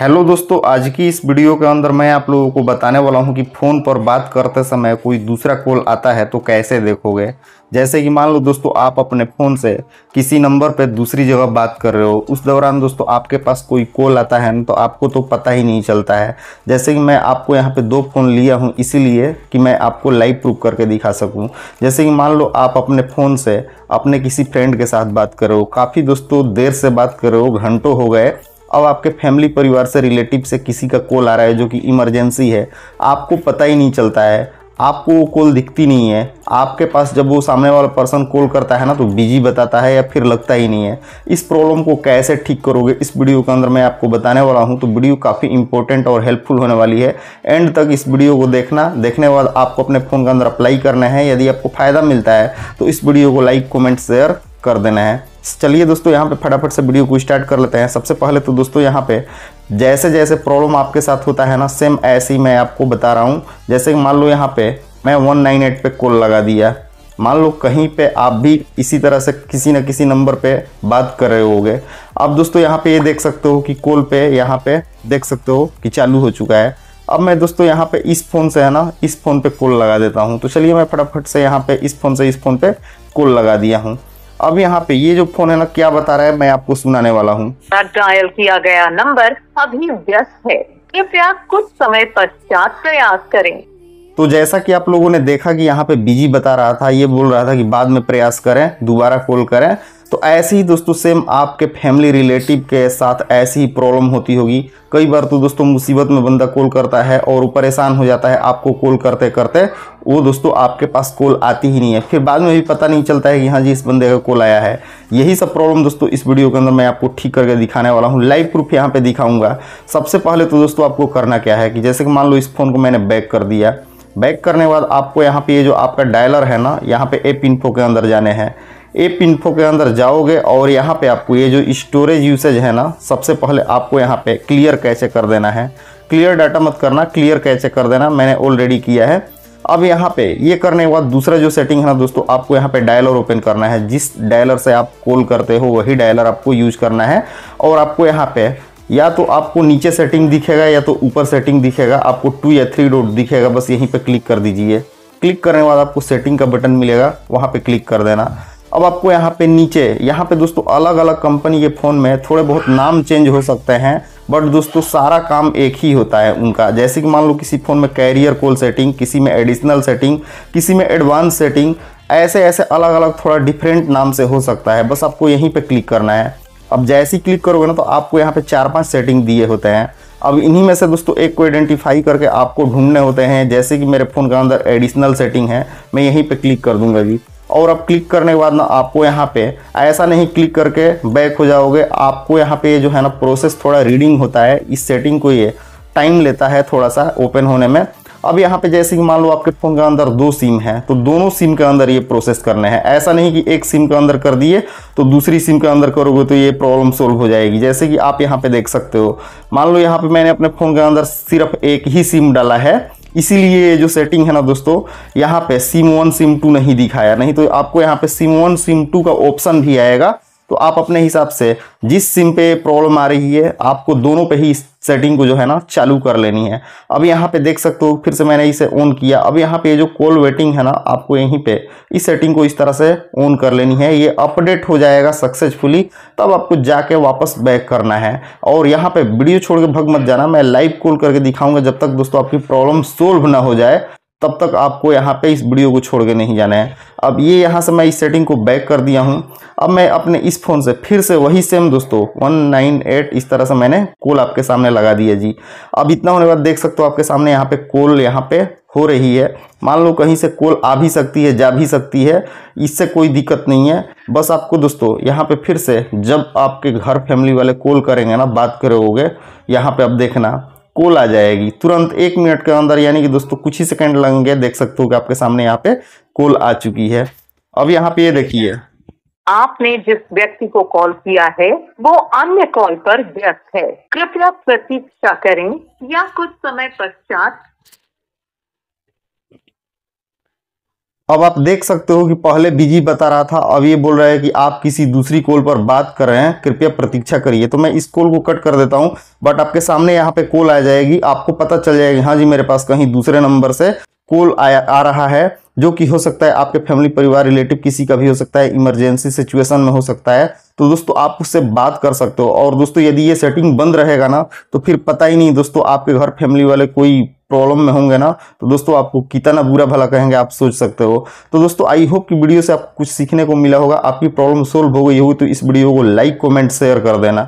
hello दोस्तों आज की इस वीडियो के अंदर मैं आप लोगों को बताने वाला हूं कि फ़ोन पर बात करते समय कोई दूसरा कॉल आता है तो कैसे देखोगे जैसे कि मान लो दोस्तों आप अपने फ़ोन से किसी नंबर पर दूसरी जगह बात कर रहे हो उस दौरान दोस्तों आपके पास कोई कॉल आता है तो आपको तो पता ही नहीं चलता है जैसे कि मैं आपको यहाँ पर दो फ़ोन लिया हूँ इसीलिए कि मैं आपको लाइव प्रूफ करके दिखा सकूँ जैसे कि मान लो आप अपने फ़ोन से अपने किसी फ्रेंड के साथ बात कर रहे हो काफ़ी दोस्तों देर से बात कर रहे हो घंटों हो गए अब आपके फैमिली परिवार से रिलेटिव से किसी का कॉल आ रहा है जो कि इमरजेंसी है आपको पता ही नहीं चलता है आपको वो कॉल दिखती नहीं है आपके पास जब वो सामने वाला पर्सन कॉल करता है ना तो बिजी बताता है या फिर लगता ही नहीं है इस प्रॉब्लम को कैसे ठीक करोगे इस वीडियो के अंदर मैं आपको बताने वाला हूँ तो वीडियो काफ़ी इंपॉर्टेंट और हेल्पफुल होने वाली है एंड तक इस वीडियो को देखना देखने के बाद आपको अपने फ़ोन के अंदर अप्लाई करना है यदि आपको फ़ायदा मिलता है तो इस वीडियो को लाइक कॉमेंट शेयर कर देना है चलिए दोस्तों यहाँ पे फटाफट से वीडियो को स्टार्ट कर लेते हैं सबसे पहले तो दोस्तों यहाँ पे जैसे जैसे प्रॉब्लम आपके साथ होता है ना सेम ऐसे ही मैं आपको बता रहा हूँ जैसे मान लो यहाँ पे मैं वन नाइन एट पे कॉल लगा दिया मान लो कहीं पे आप भी इसी तरह से किसी न किसी नंबर पे बात कर रहे होगे अब दोस्तों यहाँ पे ये यह देख सकते हो कि कॉल पे यहाँ पे देख सकते हो कि चालू हो चुका है अब मैं दोस्तों यहाँ पे इस फ़ोन से है ना इस फ़ोन पे कॉल लगा देता हूँ तो चलिए मैं फटाफट से यहाँ पे इस फ़ोन से इस फ़ोन पे कॉल लगा दिया हूँ अब यहाँ पे ये जो फोन है ना क्या बता रहा है मैं आपको सुनाने वाला हूँ डायल किया गया नंबर अभी व्यस्त है कृपया कुछ समय पश्चात प्रयास करें तो जैसा कि आप लोगों ने देखा कि यहाँ पे बिजी बता रहा था ये बोल रहा था कि बाद में प्रयास करें दोबारा कॉल करें तो ऐसे ही दोस्तों सेम आपके फैमिली रिलेटिव के साथ ऐसी ही प्रॉब्लम होती होगी कई बार तो दोस्तों मुसीबत में बंदा कॉल करता है और वो परेशान हो जाता है आपको कॉल करते करते वो दोस्तों आपके पास कॉल आती ही नहीं है फिर बाद में भी पता नहीं चलता है कि हाँ जी इस बंदे का कॉल आया है यही सब प्रॉब्लम दोस्तों इस वीडियो के अंदर मैं आपको ठीक करके दिखाने वाला हूँ लाइव प्रूफ यहाँ पर दिखाऊंगा सबसे पहले तो दोस्तों आपको करना क्या है कि जैसे कि मान लो इस फ़ोन को मैंने बैक कर दिया बैक करने के बाद आपको यहाँ पे ये जो आपका डायलर है ना यहाँ पे एप इन्फो के अंदर जाने हैं एप इन्फो के अंदर जाओगे और यहाँ पे आपको ये जो स्टोरेज यूसेज है ना सबसे पहले आपको यहाँ पे क्लियर कैसे कर देना है क्लियर डाटा मत करना क्लियर कैसे कर देना मैंने ऑलरेडी किया है अब यहाँ पे ये करने के बाद दूसरा जो सेटिंग है ना दोस्तों आपको यहाँ पे डायलर ओपन करना है जिस डायलर से आप कॉल करते हो वही डायलर आपको यूज करना है और आपको यहाँ पे या तो आपको नीचे सेटिंग दिखेगा या तो ऊपर सेटिंग दिखेगा आपको टू या थ्री डॉट दिखेगा बस यहीं पर क्लिक कर दीजिए क्लिक करने के बाद आपको सेटिंग का बटन मिलेगा वहाँ पे क्लिक कर देना अब आपको यहाँ पे नीचे यहाँ पे दोस्तों अलग अलग कंपनी के फ़ोन में थोड़े बहुत नाम चेंज हो सकते हैं बट दोस्तों सारा काम एक ही होता है उनका जैसे कि मान लो किसी फ़ोन में कैरियर कॉल सेटिंग किसी में एडिशनल सेटिंग किसी में एडवांस सेटिंग ऐसे ऐसे अलग अलग थोड़ा डिफरेंट नाम से हो सकता है बस आपको यहीं पर क्लिक करना है अब जैसे ही क्लिक करोगे ना तो आपको यहाँ पर चार पाँच सेटिंग दिए होते हैं अब इन्हीं में से दोस्तों एक को आइडेंटिफाई करके आपको ढूंढने होते हैं जैसे कि मेरे फ़ोन के अंदर एडिशनल सेटिंग है मैं यहीं पर क्लिक कर दूंगा जी और अब क्लिक करने के बाद ना आपको यहाँ पे ऐसा नहीं क्लिक करके बैक हो जाओगे आपको यहाँ पे जो है ना प्रोसेस थोड़ा रीडिंग होता है इस सेटिंग को ये टाइम लेता है थोड़ा सा ओपन होने में अब यहाँ पे जैसे कि मान लो आपके फ़ोन के अंदर दो सिम है तो दोनों सिम के अंदर ये प्रोसेस करने हैं ऐसा नहीं कि एक सिम के अंदर कर दिए तो दूसरी सिम के अंदर करोगे तो ये प्रॉब्लम सोल्व हो जाएगी जैसे कि आप यहाँ पे देख सकते हो मान लो यहाँ पे मैंने अपने फ़ोन के अंदर सिर्फ एक ही सिम डाला है इसीलिए जो सेटिंग है ना दोस्तों यहाँ पे सिम वन सिम टू नहीं दिखाया नहीं तो आपको यहाँ पे सिम वन सिम टू का ऑप्शन भी आएगा तो आप अपने हिसाब से जिस सिम पे प्रॉब्लम आ रही है आपको दोनों पे ही इस सेटिंग को जो है ना चालू कर लेनी है अब यहाँ पे देख सकते हो फिर से मैंने इसे ऑन किया अब यहाँ पे जो कॉल वेटिंग है ना आपको यहीं पे इस सेटिंग को इस तरह से ऑन कर लेनी है ये अपडेट हो जाएगा सक्सेसफुली तब आपको जाके वापस बैक करना है और यहाँ पे वीडियो छोड़ के भग मत जाना मैं लाइव कॉल करके दिखाऊंगा जब तक दोस्तों आपकी प्रॉब्लम सोल्व ना हो जाए तब तक आपको यहाँ पे इस वीडियो को छोड़ के नहीं जाना है अब ये यहाँ से मैं इस सेटिंग को बैक कर दिया हूँ अब मैं अपने इस फ़ोन से फिर से वही सेम दोस्तों 198 इस तरह से मैंने कॉल आपके सामने लगा दिया जी अब इतना होने के बाद देख सकते हो आपके सामने यहाँ पे कॉल यहाँ पे हो रही है मान लो कहीं से कॉल आ भी सकती है जा भी सकती है इससे कोई दिक्कत नहीं है बस आपको दोस्तों यहाँ पे फिर से जब आपके घर फैमिली वाले कॉल करेंगे ना बात करोगे यहाँ पे अब देखना कॉल आ जाएगी तुरंत एक मिनट के अंदर यानी कि दोस्तों कुछ ही सेकंड लगेंगे देख सकते हो कि आपके सामने यहाँ पे कॉल आ चुकी है अब यहाँ पे ये देखिए आपने जिस व्यक्ति को कॉल किया है वो अन्य कॉल पर व्यस्त है कृपया प्रतीक्षा करें या कुछ समय पश्चात अब आप देख सकते हो कि पहले बिजी बता रहा था अब ये बोल रहा है कि आप किसी दूसरी कॉल पर बात कर रहे हैं कृपया प्रतीक्षा करिए तो मैं इस कॉल को कट कर देता हूं बट आपके सामने यहाँ पे कॉल आ जाएगी आपको पता चल जाएगी हाँ जी मेरे पास कहीं दूसरे नंबर से कॉल आया आ रहा है जो कि हो सकता है आपके फैमिली परिवार रिलेटिव किसी का भी हो सकता है इमरजेंसी सिचुएशन में हो सकता है तो दोस्तों आप उससे बात कर सकते हो और दोस्तों यदि ये सेटिंग बंद रहेगा ना तो फिर पता ही नहीं दोस्तों आपके घर फैमिली वाले कोई प्रॉब्लम में होंगे ना तो दोस्तों आपको कितना बुरा भला कहेंगे आप सोच सकते हो तो दोस्तों आई होप कि वीडियो से आपको कुछ सीखने को मिला होगा आपकी प्रॉब्लम सोल्व हो गई होगी तो इस वीडियो को लाइक कमेंट शेयर कर देना